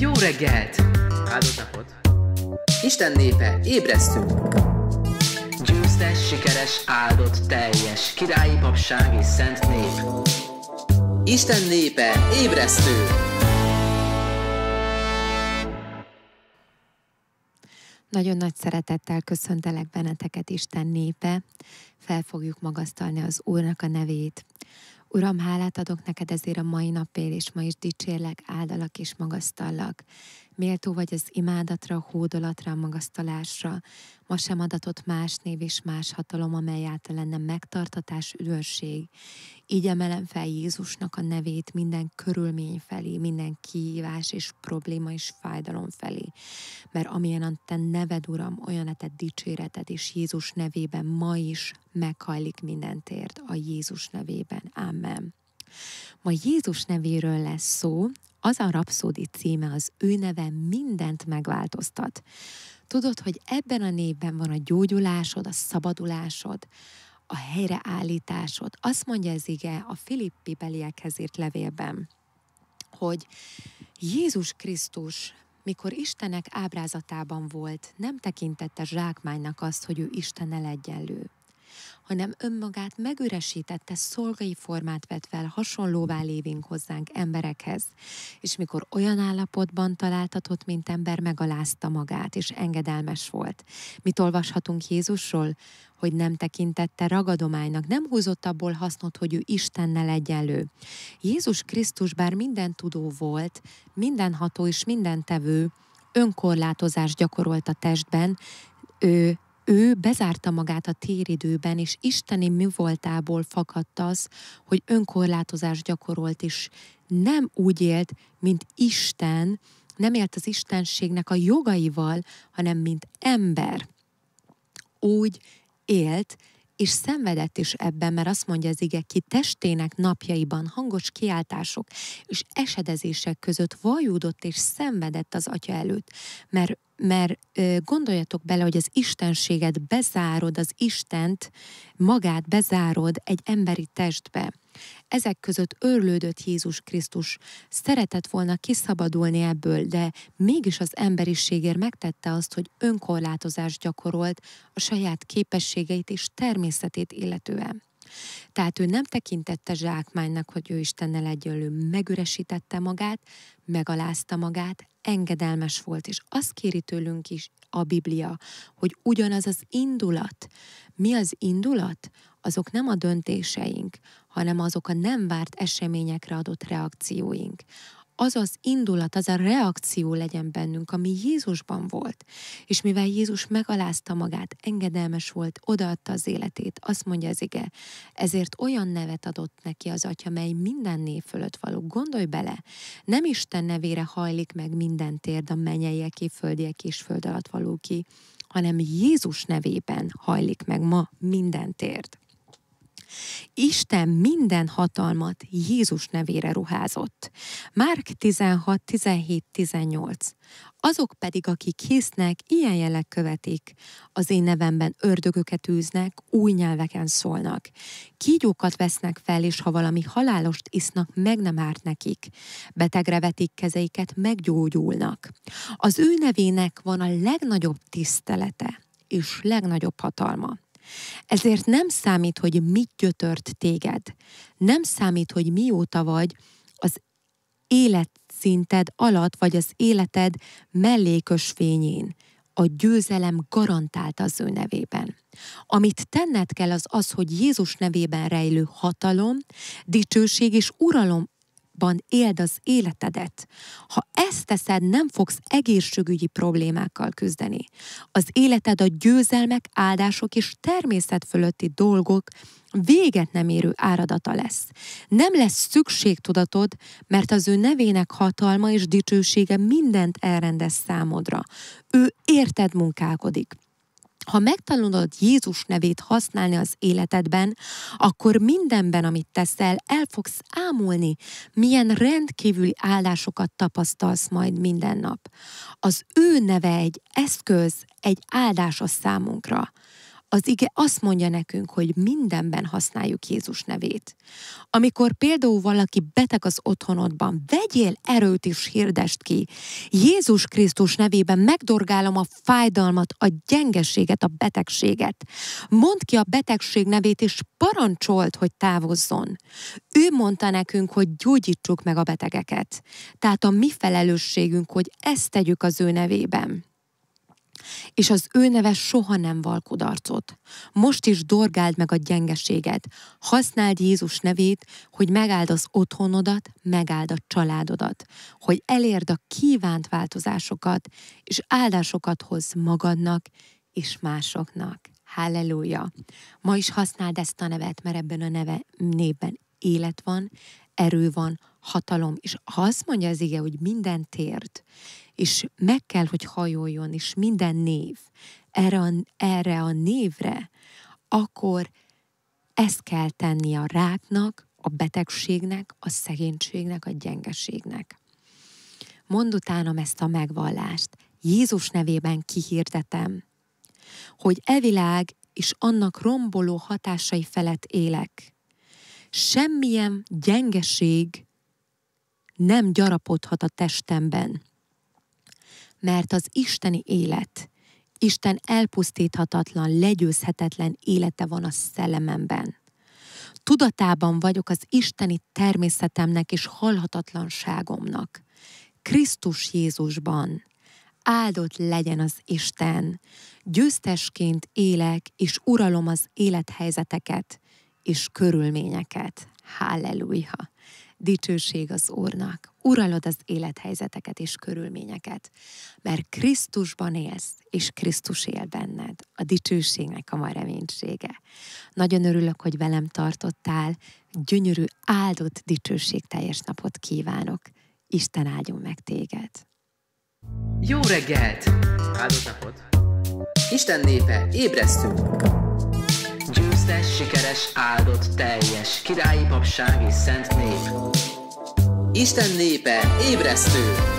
Jó reggelt! Áldott napot! Isten népe, ébresztünk! Győztes, sikeres, áldott, teljes, királyi papság és szent nép. Isten népe, ébresztő! Nagyon nagy szeretettel köszöntelek benneteket, Isten népe. Fel fogjuk magasztalni az Úrnak a nevét. Uram, hálát adok neked ezért a mai napért, és ma is dicsérlek, áldalak és magasztallak. Méltó vagy az imádatra, hódolatra, magasztalásra, ma sem adatott más név és más hatalom, amely által lenne megtartatás, üdvösség. Így emelem fel Jézusnak a nevét minden körülmény felé, minden kihívás és probléma és fájdalom felé. Mert amilyen a te neved, Uram, olyan a te dicséreted, és Jézus nevében ma is meghajlik minden térd a Jézus nevében. Amen. Ma Jézus nevéről lesz szó, az a rapszódi címe, az ő neve mindent megváltoztat. Tudod, hogy ebben a névben van a gyógyulásod, a szabadulásod, a helyreállításod. Azt mondja ez ige a Filippi beliekhez írt levélben, hogy Jézus Krisztus mikor Istenek ábrázatában volt, nem tekintette zsákmánynak azt, hogy ő Isten egyenlő hanem önmagát megüresítette szolgai formát vett fel hasonlóvá lévénk hozzánk emberekhez. És mikor olyan állapotban találtatott, mint ember, megalázta magát, és engedelmes volt. Mit olvashatunk Jézusról? hogy nem tekintette ragadománynak, nem húzott abból hasznot, hogy ő Istennel egyenlő. Jézus Krisztus bár minden tudó volt, mindenható és mindentevő, önkorlátozás gyakorolt a testben, ő ő bezárta magát a téridőben, és Isteni mi voltából fakadt az, hogy önkorlátozást gyakorolt, és nem úgy élt, mint Isten, nem élt az Istenségnek a jogaival, hanem mint ember. Úgy élt, és szenvedett is ebben, mert azt mondja az ige, ki testének napjaiban hangos kiáltások és esedezések között vajúdott és szenvedett az atya előtt, mert mert gondoljatok bele, hogy az Istenséget bezárod, az Istent magát bezárod egy emberi testbe. Ezek között örlődött Jézus Krisztus, szeretett volna kiszabadulni ebből, de mégis az emberiségért megtette azt, hogy önkorlátozást gyakorolt a saját képességeit és természetét illetően. Tehát ő nem tekintette zsákmánynak, hogy ő Istennel egyenlő, megüresítette magát, megalázta magát, engedelmes volt, és azt kéri tőlünk is a Biblia, hogy ugyanaz az indulat. Mi az indulat? Azok nem a döntéseink, hanem azok a nem várt eseményekre adott reakcióink, az az indulat, az a reakció legyen bennünk, ami Jézusban volt. És mivel Jézus megalázta magát, engedelmes volt, odaadta az életét, azt mondja az ige, ezért olyan nevet adott neki az atya, mely minden név fölött való. Gondolj bele, nem Isten nevére hajlik meg minden térd a menyeieké, földiek és föld alatt való ki, hanem Jézus nevében hajlik meg ma minden térd. Isten minden hatalmat Jézus nevére ruházott. Márk 16, 17, 18. Azok pedig, akik hisznek, ilyen jelek követik. Az én nevemben ördögöket űznek, új nyelveken szólnak. Kígyókat vesznek fel, és ha valami halálost isznak, meg nem árt nekik. Betegre vetik kezeiket, meggyógyulnak. Az ő nevének van a legnagyobb tisztelete és legnagyobb hatalma. Ezért nem számít, hogy mit gyötört téged. Nem számít, hogy mióta vagy az életszinted alatt, vagy az életed mellékös fényén. A győzelem garantált az ő nevében. Amit tenned kell az az, hogy Jézus nevében rejlő hatalom, dicsőség és uralom Krisztusban éld az életedet. Ha ezt teszed, nem fogsz egészségügyi problémákkal küzdeni. Az életed a győzelmek, áldások és természet fölötti dolgok véget nem érő áradata lesz. Nem lesz szükségtudatod, mert az ő nevének hatalma és dicsősége mindent elrendez számodra. Ő érted munkálkodik ha megtanulod Jézus nevét használni az életedben, akkor mindenben, amit teszel, el fogsz ámulni, milyen rendkívüli áldásokat tapasztalsz majd minden nap. Az ő neve egy eszköz, egy áldás a számunkra az ige azt mondja nekünk, hogy mindenben használjuk Jézus nevét. Amikor például valaki beteg az otthonodban, vegyél erőt és hirdest ki. Jézus Krisztus nevében megdorgálom a fájdalmat, a gyengeséget, a betegséget. Mondd ki a betegség nevét, és parancsolt, hogy távozzon. Ő mondta nekünk, hogy gyógyítsuk meg a betegeket. Tehát a mi felelősségünk, hogy ezt tegyük az ő nevében és az ő neve soha nem val kudarcot. Most is dorgáld meg a gyengeséget, használd Jézus nevét, hogy megáld az otthonodat, megáld a családodat, hogy elérd a kívánt változásokat, és áldásokat hoz magadnak és másoknak. Halleluja! Ma is használd ezt a nevet, mert ebben a neve, névben élet van, erő van, hatalom. És ha azt mondja az ige, hogy minden térd és meg kell, hogy hajoljon, és minden név erre a, erre a névre, akkor ezt kell tenni a ráknak, a betegségnek, a szegénységnek, a gyengeségnek. Mond utánam ezt a megvallást. Jézus nevében kihirdetem, hogy e világ és annak romboló hatásai felett élek. Semmilyen gyengeség nem gyarapodhat a testemben. Mert az isteni élet, Isten elpusztíthatatlan, legyőzhetetlen élete van a szellememben. Tudatában vagyok az isteni természetemnek és halhatatlanságomnak. Krisztus Jézusban. Áldott legyen az Isten. Győztesként élek, és uralom az élethelyzeteket és körülményeket. Halleluja! dicsőség az Úrnak. Uralod az élethelyzeteket és körülményeket, mert Krisztusban élsz, és Krisztus él benned. A dicsőségnek a ma reménysége. Nagyon örülök, hogy velem tartottál, gyönyörű, áldott, dicsőségteljes napot kívánok. Isten áldjon meg téged! Jó reggelt! Áldott napot! Isten népe, ébresztünk! híres, áldott, teljes, királyi papság és szent nép. Isten népe, ébresztő!